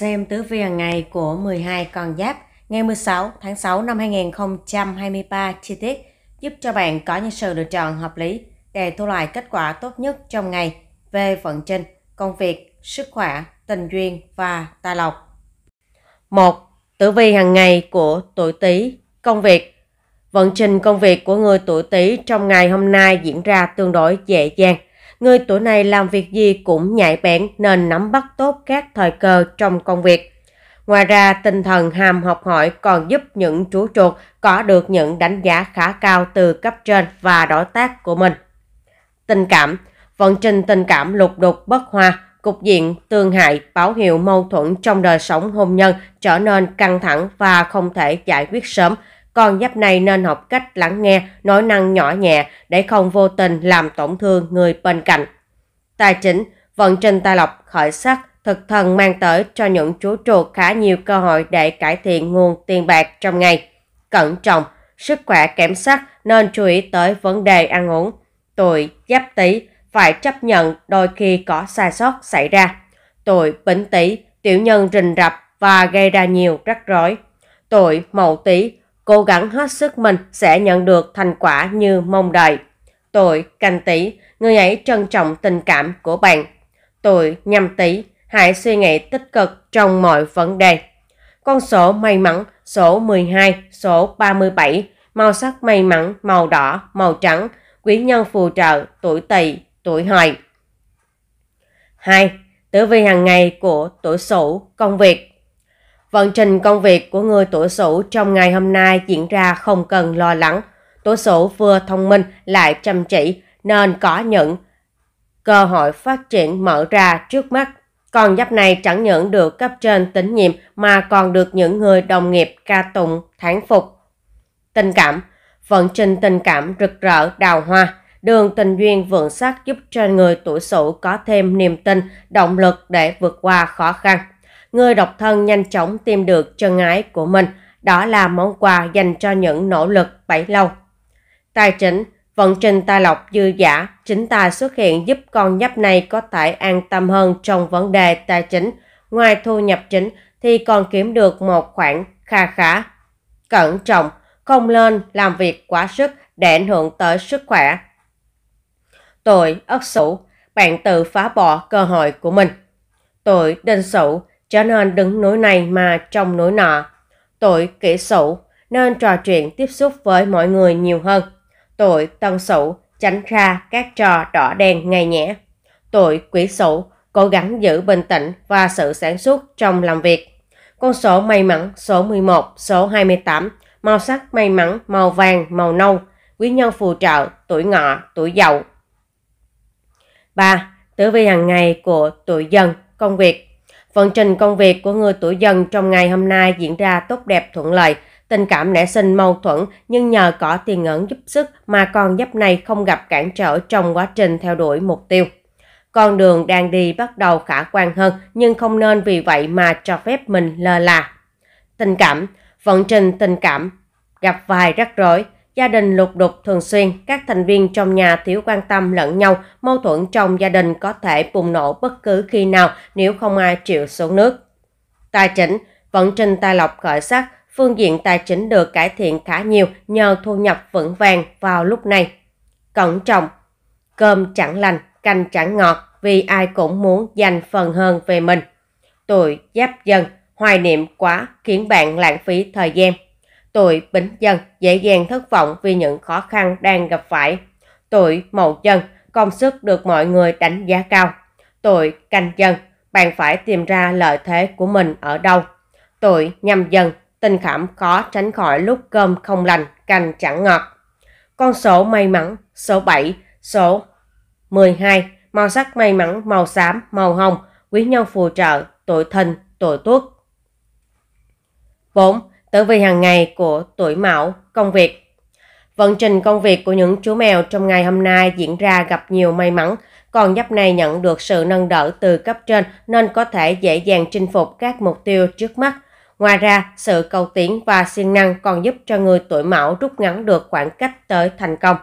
xem tử vi hàng ngày của 12 con giáp ngày 16 tháng 6 năm 2023 chi tiết giúp cho bạn có những sự lựa chọn hợp lý để thu lại kết quả tốt nhất trong ngày về vận trình, công việc, sức khỏe, tình duyên và tài lộc. 1. Tử vi hàng ngày của tuổi Tý, công việc. Vận trình công việc của người tuổi Tý trong ngày hôm nay diễn ra tương đối dễ dàng Người tuổi này làm việc gì cũng nhạy bén nên nắm bắt tốt các thời cơ trong công việc. Ngoài ra, tinh thần ham học hỏi còn giúp những chú chuột có được những đánh giá khá cao từ cấp trên và đối tác của mình. Tình cảm Vận trình tình cảm lục đục bất hòa, cục diện tương hại báo hiệu mâu thuẫn trong đời sống hôn nhân trở nên căng thẳng và không thể giải quyết sớm con giáp này nên học cách lắng nghe, nói năng nhỏ nhẹ để không vô tình làm tổn thương người bên cạnh. Tài chính, vận trình tài lộc khởi sắc, thực thần mang tới cho những chú chuột khá nhiều cơ hội để cải thiện nguồn tiền bạc trong ngày. Cẩn trọng, sức khỏe kém sắc nên chú ý tới vấn đề ăn uống. Tuổi giáp tý phải chấp nhận đôi khi có sai sót xảy ra. Tuổi bính tý tiểu nhân rình rập và gây ra nhiều rắc rối. Tuổi mậu tý cố gắng hết sức mình sẽ nhận được thành quả như mong đợi. Tuổi canh tí, người ấy trân trọng tình cảm của bạn. Tuổi nhâm tí, hãy suy nghĩ tích cực trong mọi vấn đề. Con số may mắn số 12, số 37, màu sắc may mắn màu đỏ, màu trắng, quý nhân phù trợ, tuổi tỵ, tuổi hợi. 2. Tử vi hàng ngày của tuổi sửu, công việc. Vận trình công việc của người tuổi Sửu trong ngày hôm nay diễn ra không cần lo lắng. Tuổi Sửu vừa thông minh lại chăm chỉ nên có những cơ hội phát triển mở ra trước mắt. Con giáp này chẳng những được cấp trên tín nhiệm mà còn được những người đồng nghiệp ca tụng, thán phục. Tình cảm Vận trình tình cảm rực rỡ đào hoa, đường tình duyên vượng sắc giúp cho người tuổi Sửu có thêm niềm tin, động lực để vượt qua khó khăn người độc thân nhanh chóng tìm được chân ái của mình. Đó là món quà dành cho những nỗ lực bảy lâu. Tài chính, vận trình tài lộc dư giả, chính tài xuất hiện giúp con nhấp này có thể an tâm hơn trong vấn đề tài chính. Ngoài thu nhập chính thì còn kiếm được một khoản kha khá. Cẩn trọng, không lên làm việc quá sức để ảnh hưởng tới sức khỏe. tội Ất Sửu, bạn tự phá bỏ cơ hội của mình. tội Đinh Sửu, cho nên đứng núi này mà trông núi nọ. Tuổi kỷ sửu nên trò chuyện tiếp xúc với mọi người nhiều hơn. Tuổi tân sửu tránh ra các trò đỏ đen ngay nhẽ. Tuổi quý sửu cố gắng giữ bình tĩnh và sự sản xuất trong làm việc. Con số may mắn số 11, số 28, màu sắc may mắn màu vàng, màu nâu, quý nhân phù trợ, tuổi ngọ, tuổi dậu. 3. Tử vi hàng ngày của tuổi dần, công việc. Vận trình công việc của người tuổi dần trong ngày hôm nay diễn ra tốt đẹp thuận lợi, tình cảm nảy sinh mâu thuẫn nhưng nhờ có tiền ẩn giúp sức mà con giáp này không gặp cản trở trong quá trình theo đuổi mục tiêu. Con đường đang đi bắt đầu khả quan hơn nhưng không nên vì vậy mà cho phép mình lơ là. Tình cảm, vận trình tình cảm gặp vài rắc rối, Gia đình lục đục thường xuyên, các thành viên trong nhà thiếu quan tâm lẫn nhau, mâu thuẫn trong gia đình có thể bùng nổ bất cứ khi nào nếu không ai chịu xuống nước. Tài chính, vận trình tài lộc khởi sắc, phương diện tài chính được cải thiện khá nhiều nhờ thu nhập vững vàng vào lúc này. Cẩn trọng, cơm chẳng lành, canh chẳng ngọt vì ai cũng muốn dành phần hơn về mình. Tuổi giáp dần, hoài niệm quá khiến bạn lãng phí thời gian. Tuổi bính dân dễ dàng thất vọng vì những khó khăn đang gặp phải. Tuổi mậu dân công sức được mọi người đánh giá cao. Tuổi canh dân bạn phải tìm ra lợi thế của mình ở đâu. Tuổi nhâm dân tình cảm khó tránh khỏi lúc cơm không lành, canh chẳng ngọt. Con số may mắn số 7, số 12, màu sắc may mắn màu xám, màu hồng, quý nhân phù trợ, tuổi thìn, tuổi tuất. 4 tử vi hàng ngày của tuổi mão công việc vận trình công việc của những chú mèo trong ngày hôm nay diễn ra gặp nhiều may mắn còn giáp này nhận được sự nâng đỡ từ cấp trên nên có thể dễ dàng chinh phục các mục tiêu trước mắt ngoài ra sự cầu tiến và siêng năng còn giúp cho người tuổi mão rút ngắn được khoảng cách tới thành công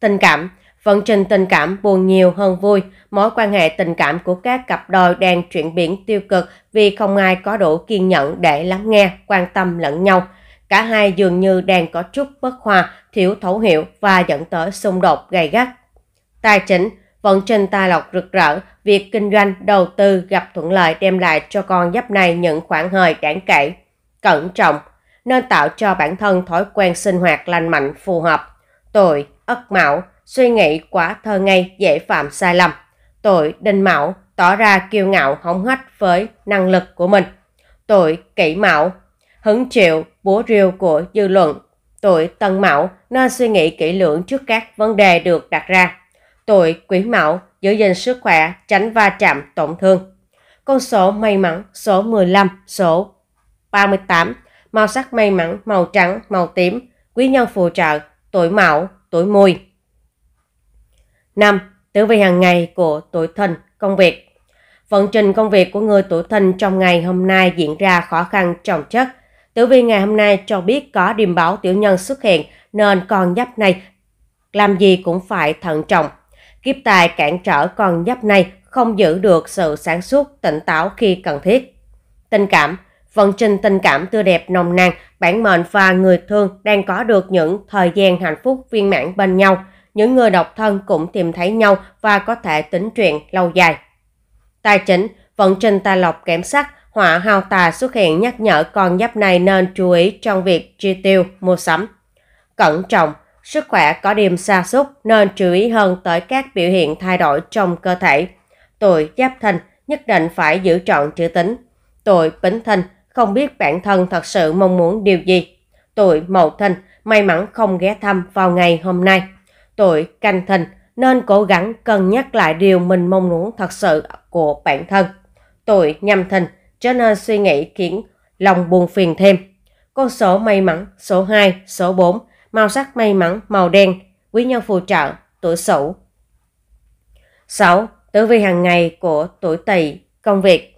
tình cảm Vận trình tình cảm buồn nhiều hơn vui, mối quan hệ tình cảm của các cặp đôi đang chuyển biến tiêu cực vì không ai có đủ kiên nhẫn để lắng nghe, quan tâm lẫn nhau. Cả hai dường như đang có chút bất hòa, thiếu thấu hiểu và dẫn tới xung đột gay gắt. Tài chính, vận trình tài lộc rực rỡ, việc kinh doanh, đầu tư gặp thuận lợi đem lại cho con giáp này những khoản hời đáng kể. Cẩn trọng, nên tạo cho bản thân thói quen sinh hoạt lành mạnh phù hợp. Tuổi, ất mão, suy nghĩ quá thơ ngây dễ phạm sai lầm. Tội đinh mạo tỏ ra kiêu ngạo hống hách với năng lực của mình. Tội kỹ mạo hứng chịu búa rìu của dư luận. Tội tân mạo nên suy nghĩ kỹ lưỡng trước các vấn đề được đặt ra. Tội quý mạo giữ gìn sức khỏe, tránh va chạm tổn thương. Con số may mắn số 15, số 38, màu sắc may mắn màu trắng, màu tím, quý nhân phù trợ, tuổi mão, tuổi mùi. 5. Tử vi hàng ngày của tuổi thìn công việc Vận trình công việc của người tuổi thìn trong ngày hôm nay diễn ra khó khăn trọng chất. Tử vi ngày hôm nay cho biết có điềm báo tiểu nhân xuất hiện nên con giáp này làm gì cũng phải thận trọng. Kiếp tài cản trở con giáp này không giữ được sự sản xuất tỉnh táo khi cần thiết. Tình cảm Vận trình tình cảm tươi đẹp nồng nàn, bản mệnh và người thương đang có được những thời gian hạnh phúc viên mãn bên nhau – những người độc thân cũng tìm thấy nhau và có thể tính chuyện lâu dài. Tài chính, vận trình tài lộc kém sắc, họa hao tà xuất hiện nhắc nhở con giáp này nên chú ý trong việc chi tiêu, mua sắm. Cẩn trọng, sức khỏe có điểm xa xúc nên chú ý hơn tới các biểu hiện thay đổi trong cơ thể. Tuổi giáp thìn nhất định phải giữ trọn chữ tính. Tuổi bính thìn không biết bản thân thật sự mong muốn điều gì. Tuổi mậu thìn may mắn không ghé thăm vào ngày hôm nay tội canh thìn nên cố gắng cân nhắc lại điều mình mong muốn thật sự của bản thân. tội nhầm thìn cho nên suy nghĩ khiến lòng buồn phiền thêm. Con số may mắn số 2, số 4, màu sắc may mắn màu đen, quý nhân phù trợ tuổi Sửu. 6. Tử vi hàng ngày của tuổi Tỵ, công việc.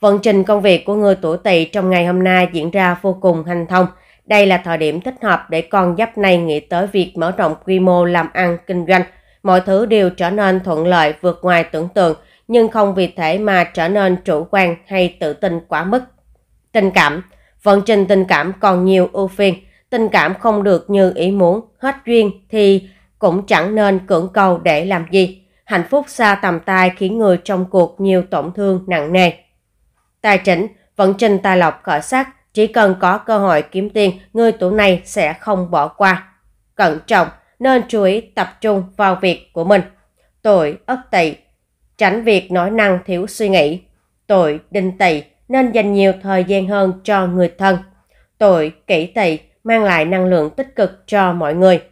Vận trình công việc của người tuổi Tỵ trong ngày hôm nay diễn ra vô cùng hành thông đây là thời điểm thích hợp để con giáp này nghĩ tới việc mở rộng quy mô làm ăn kinh doanh. Mọi thứ đều trở nên thuận lợi vượt ngoài tưởng tượng, nhưng không vì thế mà trở nên chủ quan hay tự tin quá mức. Tình cảm Vận trình tình cảm còn nhiều ưu phiền, tình cảm không được như ý muốn, hết duyên thì cũng chẳng nên cưỡng cầu để làm gì. Hạnh phúc xa tầm tay khiến người trong cuộc nhiều tổn thương nặng nề. Tài chính, vận trình tài lộc khởi sắc, chỉ cần có cơ hội kiếm tiền, người tuổi này sẽ không bỏ qua. Cẩn trọng, nên chú ý tập trung vào việc của mình. Tuổi ất tỵ tránh việc nói năng thiếu suy nghĩ. Tuổi đinh tỵ nên dành nhiều thời gian hơn cho người thân. Tuổi kỷ tỵ mang lại năng lượng tích cực cho mọi người.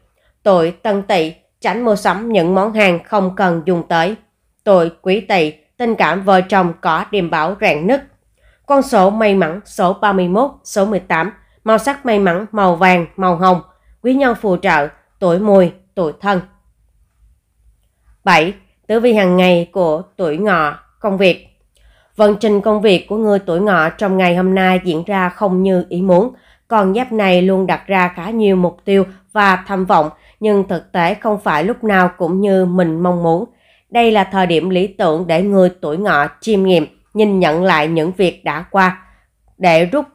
Tuổi tân tỵ tránh mua sắm những món hàng không cần dùng tới. Tuổi quý tỵ tình cảm vợ chồng có điềm báo rạn nứt con số may mắn số 31, số 18, màu sắc may mắn màu vàng, màu hồng, quý nhân phù trợ, tuổi mùi, tuổi thân. 7. Tử vi hàng ngày của tuổi ngọ, công việc. Vận trình công việc của người tuổi ngọ trong ngày hôm nay diễn ra không như ý muốn. Con giáp này luôn đặt ra khá nhiều mục tiêu và tham vọng, nhưng thực tế không phải lúc nào cũng như mình mong muốn. Đây là thời điểm lý tưởng để người tuổi ngọ chiêm nghiệm, nhìn nhận lại những việc đã qua để rút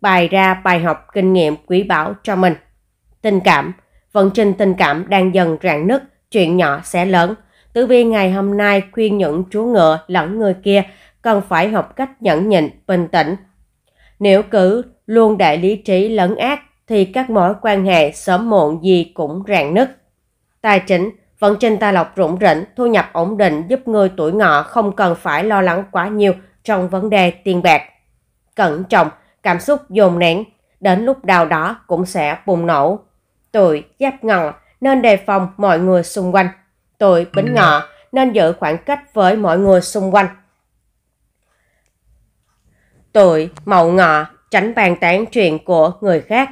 bài ra bài học kinh nghiệm quý báu cho mình. Tình cảm, vận trình tình cảm đang dần rạn nứt, chuyện nhỏ sẽ lớn. Tử vi ngày hôm nay khuyên những chú ngựa lẫn người kia cần phải học cách nhẫn nhịn, bình tĩnh. Nếu cứ luôn để lý trí lấn ác thì các mối quan hệ sớm muộn gì cũng rạn nứt. Tài chính – Vận trình tài lộc rủng rỉnh, thu nhập ổn định giúp người tuổi ngọ không cần phải lo lắng quá nhiều trong vấn đề tiền bạc. Cẩn trọng, cảm xúc dồn nén, đến lúc nào đó cũng sẽ bùng nổ. Tuổi giáp ngọ nên đề phòng mọi người xung quanh. Tuổi bính ngọ nên giữ khoảng cách với mọi người xung quanh. Tuổi mậu ngọ tránh bàn tán chuyện của người khác.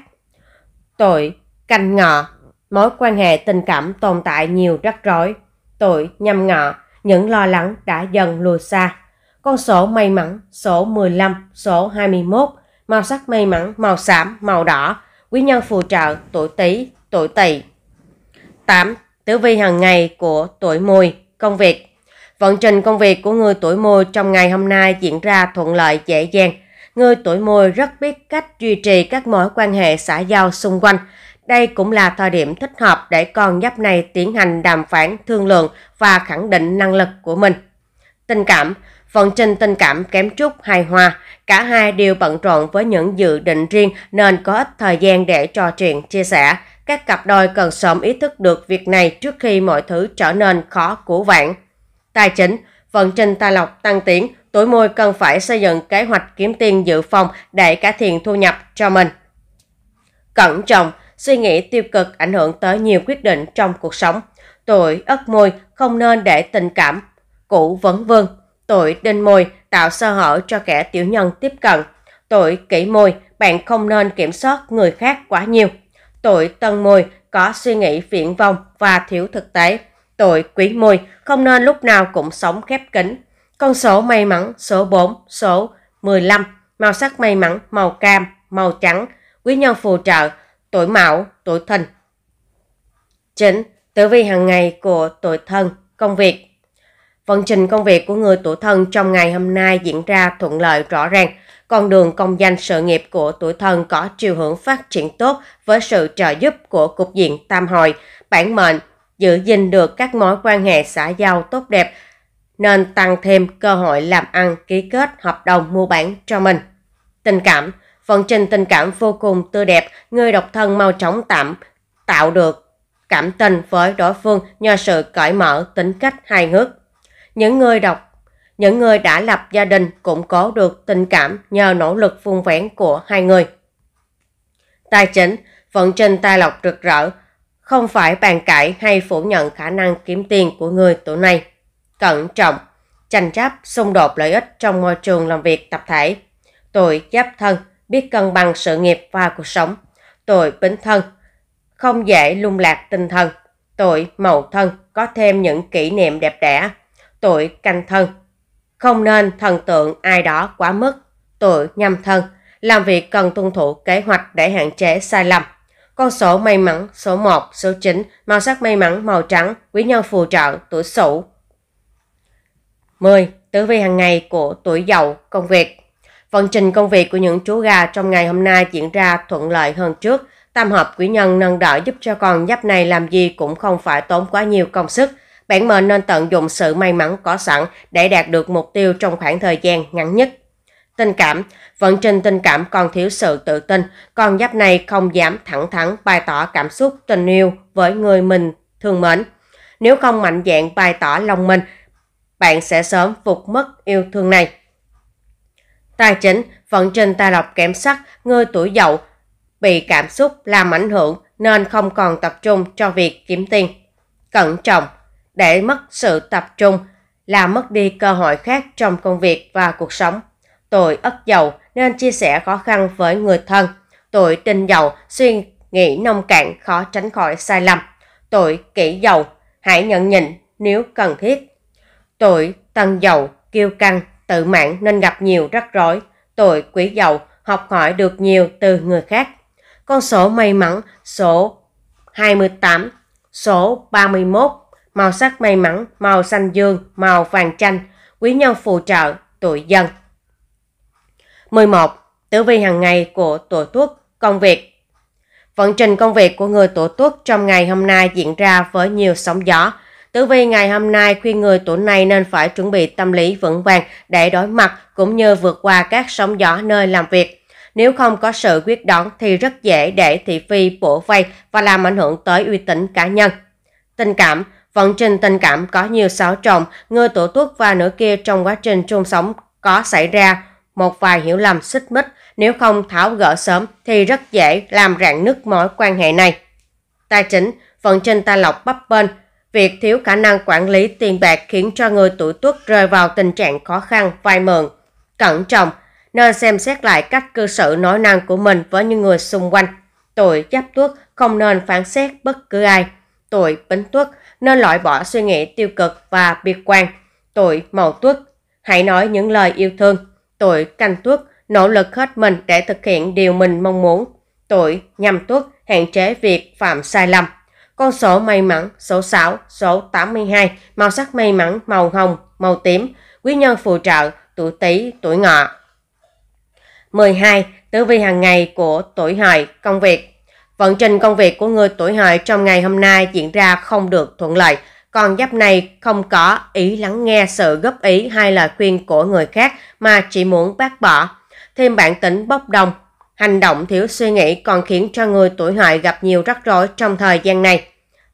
Tuổi canh ngọ mối quan hệ tình cảm tồn tại nhiều rắc rối. Tuổi nhâm ngọ, những lo lắng đã dần lùi xa. Con số may mắn, số 15, số 21, màu sắc may mắn, màu xám, màu đỏ, quý nhân phù trợ, tuổi tý, tuổi tỵ. 8. Tử vi hàng ngày của tuổi mùi, công việc. Vận trình công việc của người tuổi mùi trong ngày hôm nay diễn ra thuận lợi dễ dàng. Người tuổi mùi rất biết cách duy trì các mối quan hệ xã giao xung quanh, đây cũng là thời điểm thích hợp để con giáp này tiến hành đàm phán, thương lượng và khẳng định năng lực của mình. Tình cảm Vận trình tình cảm kém chút hài hòa, cả hai đều bận rộn với những dự định riêng nên có ít thời gian để trò chuyện, chia sẻ. Các cặp đôi cần sớm ý thức được việc này trước khi mọi thứ trở nên khó cứu vãn. Tài chính, vận trình tài lộc tăng tiến, tuổi môi cần phải xây dựng kế hoạch kiếm tiền dự phòng để cải thiện thu nhập cho mình. Cẩn trọng, suy nghĩ tiêu cực ảnh hưởng tới nhiều quyết định trong cuộc sống. Tuổi ất mùi không nên để tình cảm cũ vấn vương. Tuổi đinh mùi tạo sơ hở cho kẻ tiểu nhân tiếp cận. Tuổi kỷ mùi bạn không nên kiểm soát người khác quá nhiều. Tuổi tân mùi có suy nghĩ phiện vong và thiếu thực tế. Tuổi quý mùi không nên lúc nào cũng sống khép kín. Con số may mắn số 4, số 15, màu sắc may mắn màu cam, màu trắng, quý nhân phù trợ tuổi mão tuổi thìn. chính tử vi hàng ngày của tuổi thân, công việc. Vận trình công việc của người tuổi thân trong ngày hôm nay diễn ra thuận lợi rõ ràng. Con đường công danh sự nghiệp của tuổi thân có chiều hướng phát triển tốt với sự trợ giúp của cục diện tam hội, bản mệnh, giữ gìn được các mối quan hệ xã giao tốt đẹp, nên tăng thêm cơ hội làm ăn ký kết hợp đồng mua bán cho mình. Tình cảm Vận trình tình cảm vô cùng tươi đẹp, người độc thân mau chóng tạm tạo được cảm tình với đối phương nhờ sự cởi mở, tính cách hài hước. Những người độc những người đã lập gia đình cũng có được tình cảm nhờ nỗ lực vun vén của hai người. Tài chính, vận trình tài lộc rực rỡ, không phải bàn cãi hay phủ nhận khả năng kiếm tiền của người tuổi này. Cẩn trọng, tranh chấp, xung đột lợi ích trong môi trường làm việc tập thể. Tuổi giáp thân, biết cân bằng sự nghiệp và cuộc sống. tội bính thân, không dễ lung lạc tinh thần. tội mậu thân có thêm những kỷ niệm đẹp đẽ. tội canh thân, không nên thần tượng ai đó quá mức. tội nhâm thân, làm việc cần tuân thủ kế hoạch để hạn chế sai lầm. Con số may mắn số 1, số 9, màu sắc may mắn màu trắng, quý nhân phù trợ, tuổi sửu. 10. Tử vi hàng ngày của tuổi dậu, công việc. Vận trình công việc của những chú gà trong ngày hôm nay diễn ra thuận lợi hơn trước. Tam hợp quý nhân nâng đỡ giúp cho con giáp này làm gì cũng không phải tốn quá nhiều công sức. Bản mệnh nên tận dụng sự may mắn có sẵn để đạt được mục tiêu trong khoảng thời gian ngắn nhất. Tình cảm, vận trình tình cảm còn thiếu sự tự tin, con giáp này không dám thẳng thắn bày tỏ cảm xúc tình yêu với người mình thương mến. Nếu không mạnh dạn bày tỏ lòng mình, bạn sẽ sớm phục mất yêu thương này. Tài chính, vận trình tài lộc kém sắc, người tuổi dậu bị cảm xúc làm ảnh hưởng nên không còn tập trung cho việc kiếm tiền. Cẩn trọng, để mất sự tập trung là mất đi cơ hội khác trong công việc và cuộc sống. Tuổi ất dậu nên chia sẻ khó khăn với người thân. Tuổi tinh dậu suy nghĩ nông cạn khó tránh khỏi sai lầm. Tuổi kỷ dậu hãy nhận nhịn nếu cần thiết. Tuổi tân dậu kiêu căng tự mạng nên gặp nhiều rắc rối. tội quý giàu, học hỏi được nhiều từ người khác. Con số may mắn số 28, số 31, màu sắc may mắn, màu xanh dương, màu vàng chanh, quý nhân phù trợ, tuổi dân. 11. Tử vi hàng ngày của tuổi tuất công việc Vận trình công việc của người tuổi tuất trong ngày hôm nay diễn ra với nhiều sóng gió, Tử vi ngày hôm nay khuyên người tuổi này nên phải chuẩn bị tâm lý vững vàng để đối mặt cũng như vượt qua các sóng gió nơi làm việc. Nếu không có sự quyết đoán thì rất dễ để thị phi bổ vây và làm ảnh hưởng tới uy tín cá nhân. Tình cảm Vận trình tình cảm có nhiều xáo trộn, người tổ tuất và nửa kia trong quá trình chung sống có xảy ra một vài hiểu lầm xích mích, nếu không tháo gỡ sớm thì rất dễ làm rạn nứt mối quan hệ này. Tài chính, vận trình tài lộc bấp bênh, Việc thiếu khả năng quản lý tiền bạc khiến cho người tuổi tuất rơi vào tình trạng khó khăn, vay mượn. Cẩn trọng, nên xem xét lại cách cư xử nói năng của mình với những người xung quanh. Tuổi giáp tuất không nên phán xét bất cứ ai. Tuổi bính tuất nên loại bỏ suy nghĩ tiêu cực và biệt quan. Tuổi mậu tuất hãy nói những lời yêu thương. Tuổi canh tuất nỗ lực hết mình để thực hiện điều mình mong muốn. Tuổi nhâm tuất hạn chế việc phạm sai lầm. Con số may mắn số 6, số 82, màu sắc may mắn màu hồng, màu tím, quý nhân phù trợ, tuổi Tý, tuổi Ngọ. 12. Tử vi hàng ngày của tuổi Hợi, công việc. Vận trình công việc của người tuổi Hợi trong ngày hôm nay diễn ra không được thuận lợi. Còn giáp này không có ý lắng nghe sự góp ý hay lời khuyên của người khác mà chỉ muốn bác bỏ. Thêm bản tính bốc đồng, hành động thiếu suy nghĩ còn khiến cho người tuổi hợi gặp nhiều rắc rối trong thời gian này.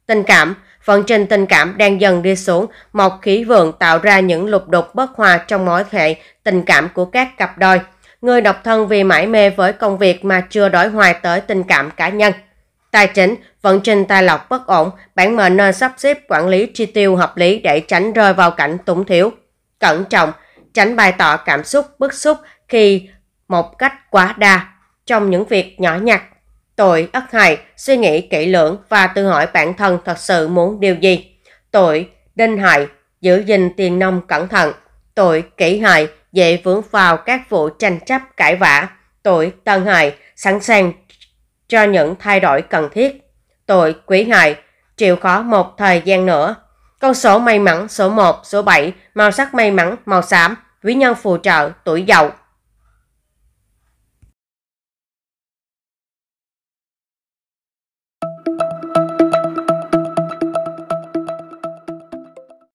Tình cảm Vận trình tình cảm đang dần đi xuống, một khí vượng tạo ra những lục đục bất hòa trong mối hệ tình cảm của các cặp đôi. Người độc thân vì mãi mê với công việc mà chưa đổi hoài tới tình cảm cá nhân. Tài chính, vận trình tài lộc bất ổn, bản mệnh nên sắp xếp quản lý chi tiêu hợp lý để tránh rơi vào cảnh túng thiếu. Cẩn trọng, tránh bày tỏ cảm xúc bức xúc khi một cách quá đa trong những việc nhỏ nhặt Tội ất hại, suy nghĩ kỹ lưỡng và tự hỏi bản thân thật sự muốn điều gì. Tội đinh hại, giữ gìn tiền nông cẩn thận. Tội kỷ hại, dễ vướng vào các vụ tranh chấp cãi vã. Tội tân hại, sẵn sàng cho những thay đổi cần thiết. Tội quý hại, chịu khó một thời gian nữa. Con số may mắn số 1, số 7, màu sắc may mắn, màu xám, quý nhân phù trợ, tuổi dậu.